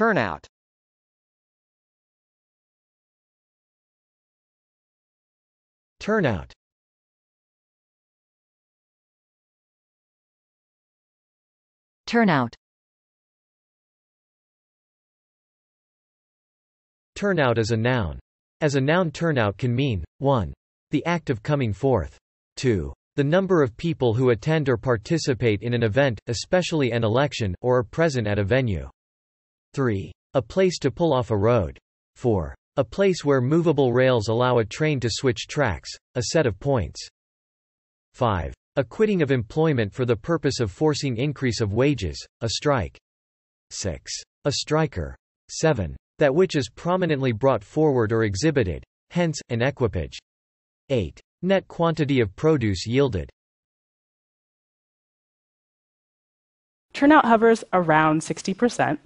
turnout Turnout Turnout Turnout is a noun. As a noun turnout can mean, 1. The act of coming forth. 2. The number of people who attend or participate in an event, especially an election, or are present at a venue. 3. A place to pull off a road. 4. A place where movable rails allow a train to switch tracks, a set of points. 5. A quitting of employment for the purpose of forcing increase of wages, a strike. 6. A striker. 7. That which is prominently brought forward or exhibited, hence, an equipage. 8. Net quantity of produce yielded. Turnout hovers around 60%.